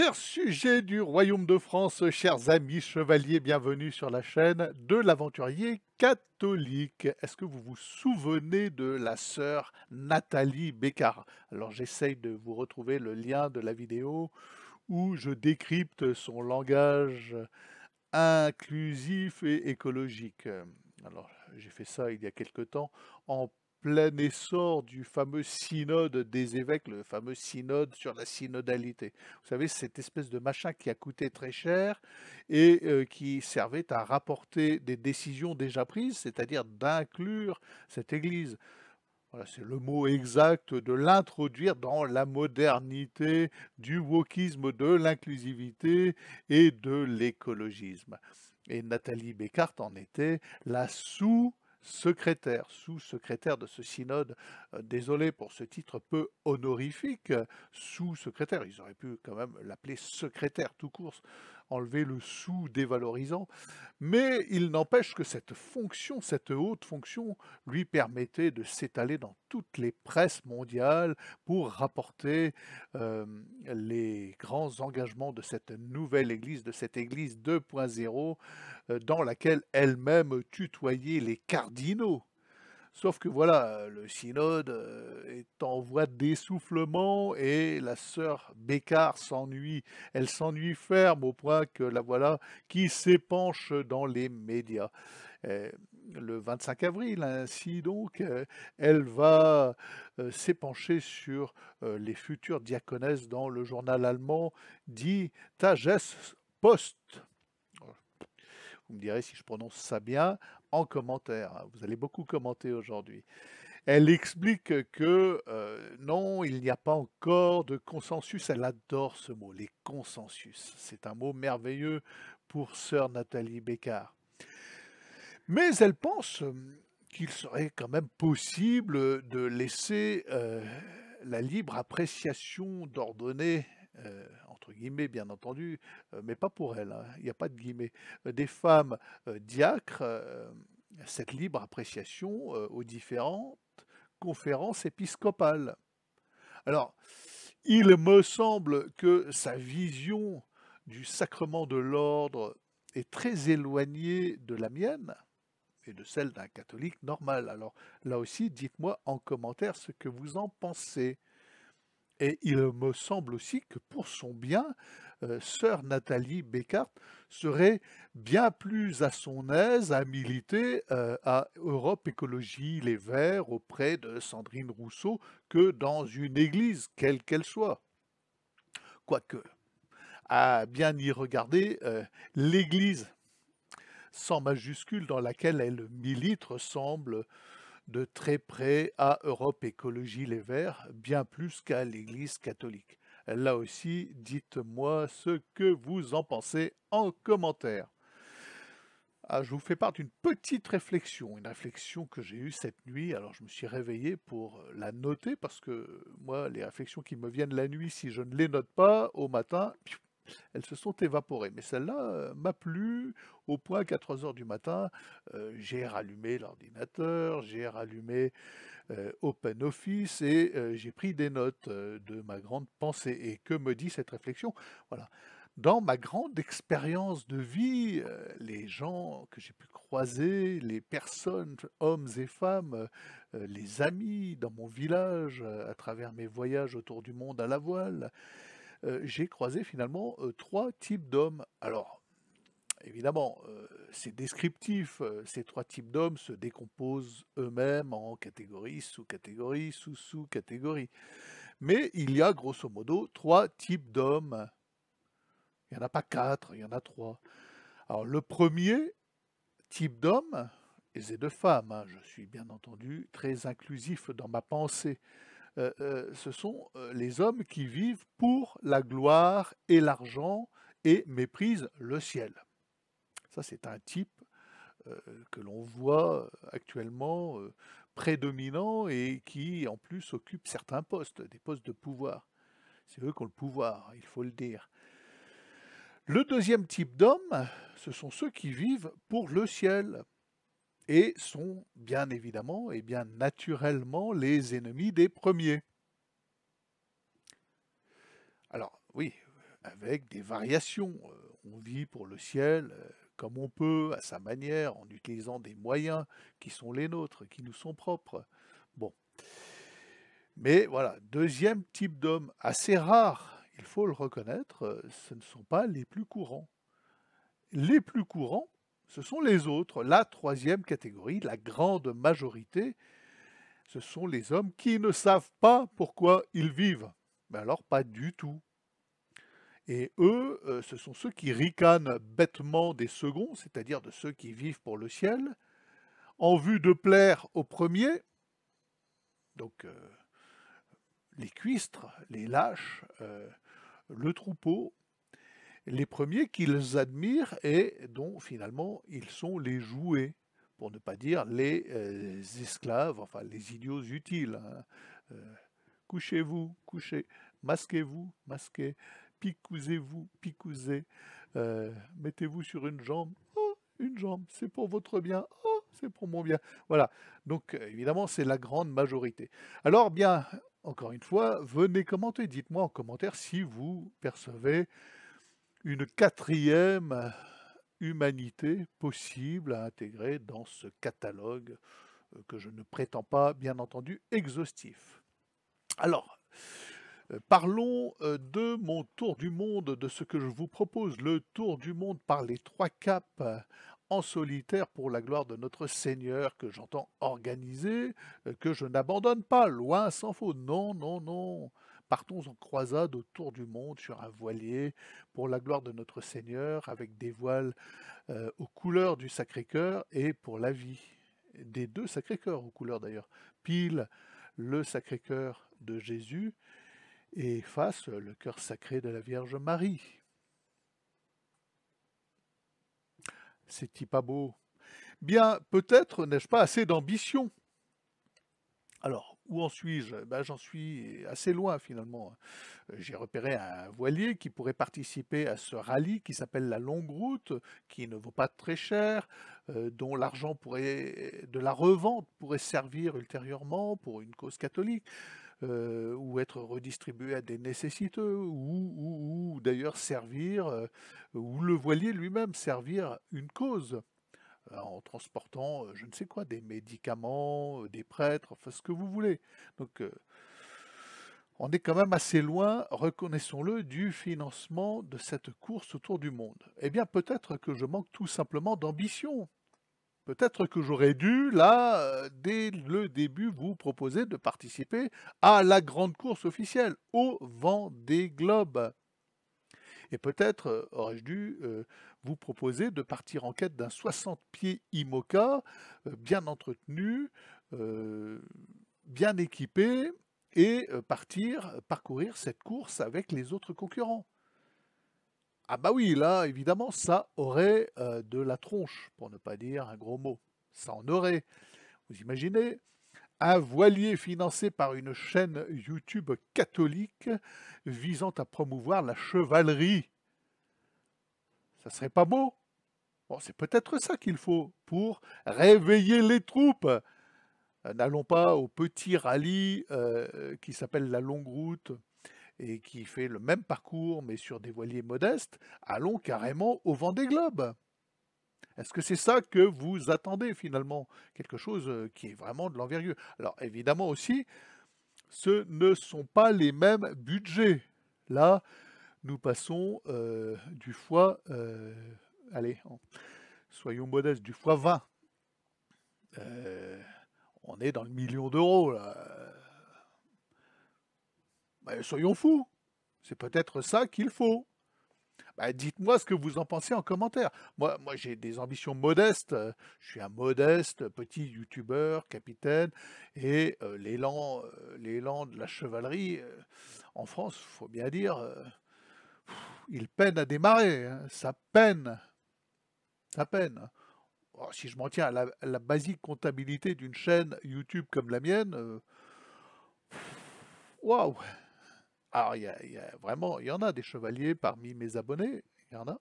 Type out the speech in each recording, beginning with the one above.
Chers sujets du Royaume de France, chers amis chevaliers, bienvenue sur la chaîne de l'aventurier catholique. Est-ce que vous vous souvenez de la sœur Nathalie Bécard Alors j'essaye de vous retrouver le lien de la vidéo où je décrypte son langage inclusif et écologique. Alors j'ai fait ça il y a quelque temps en plein essor du fameux synode des évêques, le fameux synode sur la synodalité. Vous savez, cette espèce de machin qui a coûté très cher et euh, qui servait à rapporter des décisions déjà prises, c'est-à-dire d'inclure cette Église. Voilà, c'est le mot exact de l'introduire dans la modernité du wokisme, de l'inclusivité et de l'écologisme. Et Nathalie Bécart en était la sous secrétaire, sous-secrétaire de ce synode, euh, désolé pour ce titre peu honorifique, euh, sous-secrétaire, ils auraient pu quand même l'appeler secrétaire tout court, enlever le sou dévalorisant, mais il n'empêche que cette fonction, cette haute fonction, lui permettait de s'étaler dans toutes les presses mondiales pour rapporter euh, les grands engagements de cette nouvelle Église, de cette Église 2.0, euh, dans laquelle elle-même tutoyait les cardinaux Sauf que voilà, euh, le synode euh, est en voie d'essoufflement et la sœur Bécard s'ennuie. Elle s'ennuie ferme au point que la voilà qui s'épanche dans les médias. Euh, le 25 avril, ainsi donc, elle va s'épancher sur les futures diaconesses dans le journal allemand dit Tagespost vous me direz si je prononce ça bien, en commentaire. Hein. Vous allez beaucoup commenter aujourd'hui. Elle explique que euh, non, il n'y a pas encore de consensus. Elle adore ce mot, les consensus. C'est un mot merveilleux pour sœur Nathalie Bécard. Mais elle pense euh, qu'il serait quand même possible de laisser euh, la libre appréciation d'ordonner guillemets bien entendu, euh, mais pas pour elle, hein, il n'y a pas de guillemets, euh, des femmes euh, diacres, cette libre appréciation aux différentes conférences épiscopales. Alors, il me semble que sa vision du sacrement de l'ordre est très éloignée de la mienne et de celle d'un catholique normal. Alors là aussi, dites-moi en commentaire ce que vous en pensez. Et il me semble aussi que pour son bien, euh, sœur Nathalie Bécart serait bien plus à son aise à militer euh, à Europe Écologie Les Verts auprès de Sandrine Rousseau que dans une église, quelle qu'elle soit. Quoique, à bien y regarder, euh, l'église sans majuscule dans laquelle elle milite ressemble de très près à Europe Écologie Les Verts, bien plus qu'à l'Église catholique. Là aussi, dites-moi ce que vous en pensez en commentaire. Ah, je vous fais part d'une petite réflexion, une réflexion que j'ai eue cette nuit. Alors je me suis réveillé pour la noter parce que moi, les réflexions qui me viennent la nuit, si je ne les note pas, au matin, elles se sont évaporées. Mais celle-là euh, m'a plu au point qu'à 3 heures du matin, euh, j'ai rallumé l'ordinateur, j'ai rallumé euh, Open Office et j'ai pris des notes de ma grande pensée. Et que me dit cette réflexion Voilà. Dans ma grande expérience de vie, les gens que j'ai pu croiser, les personnes, hommes et femmes, les amis dans mon village, à travers mes voyages autour du monde à la voile, euh, j'ai croisé finalement euh, trois types d'hommes. Alors, évidemment, euh, c'est descriptif. Ces trois types d'hommes se décomposent eux-mêmes en catégories, sous-catégories, sous-sous-catégories. Mais il y a grosso modo trois types d'hommes. Il n'y en a pas quatre, il y en a trois. Alors le premier type d'homme, et c'est de femmes, hein, je suis bien entendu très inclusif dans ma pensée, euh, euh, ce sont euh, les hommes qui vivent pour la gloire et l'argent et méprisent le ciel. Ça, c'est un type que l'on voit actuellement prédominant et qui, en plus, occupe certains postes, des postes de pouvoir. C'est eux qui ont le pouvoir, il faut le dire. Le deuxième type d'hommes, ce sont ceux qui vivent pour le ciel, et sont bien évidemment et bien naturellement les ennemis des premiers. Alors oui, avec des variations. Euh, on vit pour le ciel euh, comme on peut, à sa manière, en utilisant des moyens qui sont les nôtres, qui nous sont propres. Bon. Mais voilà, deuxième type d'homme assez rare, il faut le reconnaître, euh, ce ne sont pas les plus courants. Les plus courants, ce sont les autres, la troisième catégorie, la grande majorité, ce sont les hommes qui ne savent pas pourquoi ils vivent. Mais alors pas du tout. Et eux, euh, ce sont ceux qui ricanent bêtement des seconds, c'est-à-dire de ceux qui vivent pour le ciel, en vue de plaire aux premiers, donc euh, les cuistres, les lâches, euh, le troupeau, les premiers qu'ils admirent et dont finalement ils sont les jouets, pour ne pas dire les euh, esclaves, enfin les idiots utiles. Hein. Euh, couchez, masquez-vous, masquez, picousez-vous, picousez, euh, mettez-vous sur une jambe, oh, une jambe, c'est pour votre bien, oh, c'est pour mon bien. Voilà, donc évidemment c'est la grande majorité. Alors bien, encore une fois, venez commenter, dites-moi en commentaire si vous percevez une quatrième humanité possible à intégrer dans ce catalogue euh, que je ne prétends pas, bien entendu, exhaustif. Alors, euh, parlons euh, de mon tour du monde, de ce que je vous propose, le tour du monde par les trois capes en solitaire pour la gloire de notre Seigneur que j'entends organiser, que je n'abandonne pas, loin s'en faut. Non, non, non. Partons en croisade autour du monde sur un voilier pour la gloire de notre Seigneur avec des voiles aux couleurs du Sacré-Cœur et pour la vie. Des deux Sacré-Cœurs aux couleurs d'ailleurs. Pile le Sacré-Cœur de Jésus et face euh, le cœur sacré de la Vierge Marie. C'est-il pas beau Bien, peut-être n'ai-je pas assez d'ambition. Alors, où en suis-je eh ben, J'en suis assez loin finalement. J'ai repéré un voilier qui pourrait participer à ce rallye qui s'appelle la longue route, qui ne vaut pas très cher, euh, dont l'argent pourrait, de la revente pourrait servir ultérieurement pour une cause catholique. Euh, ou être redistribué à des nécessiteux, ou, d'ailleurs servir, euh, ou le voilier lui-même servir une cause. Euh, en transportant, euh, je ne sais quoi, des médicaments, euh, des prêtres, enfin ce que vous voulez. Donc on est quand même assez loin, reconnaissons-le, du financement de cette course autour du monde. Eh bien, peut-être que je manque tout simplement d'ambition. Peut-être que j'aurais dû, là, dès le début, vous proposer de participer à la grande course officielle, au vent des globes. Et peut-être aurais-je dû vous proposer de partir en quête d'un 60 pieds IMOCA euh, bien entretenu, euh, bien équipé et euh, partir parcourir cette course avec les autres concurrents. Ah bah oui, là, évidemment, ça aurait de la tronche, pour ne pas dire un gros mot. Ça en aurait. Vous imaginez un voilier financé par une chaîne YouTube catholique visant à promouvoir la chevalerie ça serait pas beau Bon, c'est peut-être ça qu'il faut pour réveiller les troupes. Euh, n'allons pas au petit rallye euh, qui s'appelle la longue route et qui fait le même parcours mais sur des voiliers modestes. Allons carrément au vent des globes. Est-ce que c'est ça que vous attendez finalement Quelque chose euh, qui est vraiment de l'envergure. Alors évidemment aussi, ce ne sont pas les mêmes budgets. Là, nous passons euh, du foie, euh, allez, soyons modestes, du foie euh, 20. on est dans le million d'euros bah, soyons fous, c'est peut-être ça qu'il faut. Bah, dites-moi ce que vous en pensez en commentaire. Moi, moi j'ai des ambitions modestes. Je suis un modeste petit youtubeur, capitaine, et l'élan de la chevalerie en France, faut bien dire, il peine à démarrer, hein. ça peine, ça peine. Oh, si je m'en tiens à la, basique comptabilité d'une chaîne YouTube comme la mienne, euh, waouh wow. Alors, il y, vraiment, il y en a des chevaliers parmi mes abonnés, il y en a.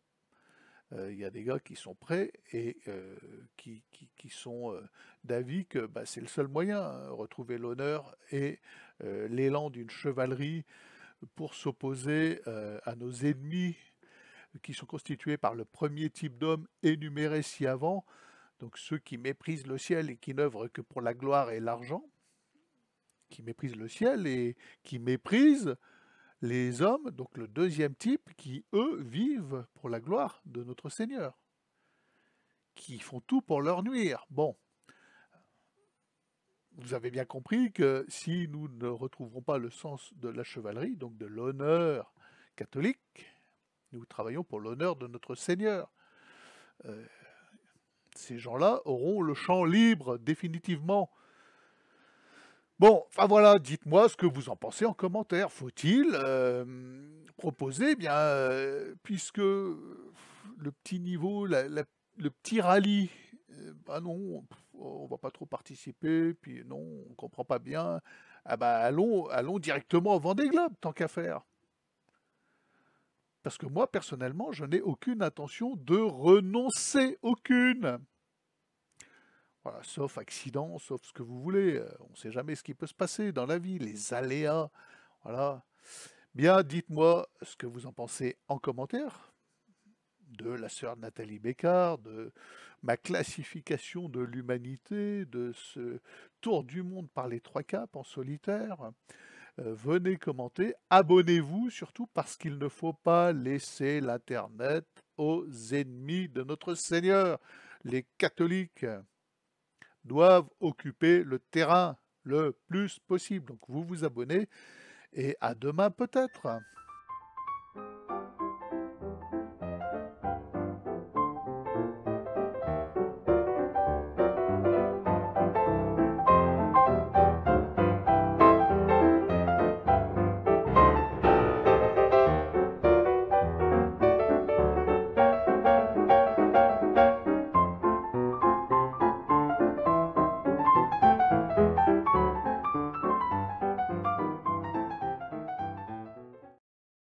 Euh, il y a des gars qui sont prêts et euh, qui, sont d'avis que bah, c'est le seul moyen, hein, retrouver l'honneur et l'élan d'une chevalerie pour s'opposer euh, à nos ennemis qui sont constitués par le premier type d'hommes énumérés ci-avant, donc ceux qui méprisent le ciel et qui n'œuvrent que pour la gloire et l'argent, qui méprisent le ciel et qui méprisent les hommes, donc le deuxième type, qui, eux, vivent pour la gloire de notre Seigneur, qui font tout pour leur nuire. Bon, vous avez bien compris que si nous ne retrouverons pas le sens de la chevalerie, donc de l'honneur catholique, nous travaillons pour l'honneur de notre Seigneur. Euh, ces gens-là auront le champ libre définitivement. Bon, enfin voilà, dites-moi ce que vous en pensez en commentaire. Faut-il euh, proposer, eh bien, euh, puisque le petit niveau, le petit rallye, bah non, on va pas trop participer, puis non, on comprend pas bien. Ah bah allons, allons directement au Vendée Globe, tant qu'à faire. Parce que moi, personnellement, je n'ai aucune intention de renoncer, aucune. Voilà, sauf accident, sauf ce que vous voulez. Euh, on ne sait jamais ce qui peut se passer dans la vie, les aléas. Voilà. Bien, dites-moi ce que vous en pensez en commentaire de la sœur Nathalie Bécard, de ma classification de l'humanité, de ce tour du monde par les trois caps en solitaire. Euh, venez commenter, abonnez-vous surtout parce qu'il ne faut pas laisser l'Internet aux ennemis de notre Seigneur. Les catholiques doivent occuper le terrain le plus possible. Donc vous vous abonnez et à demain peut-être.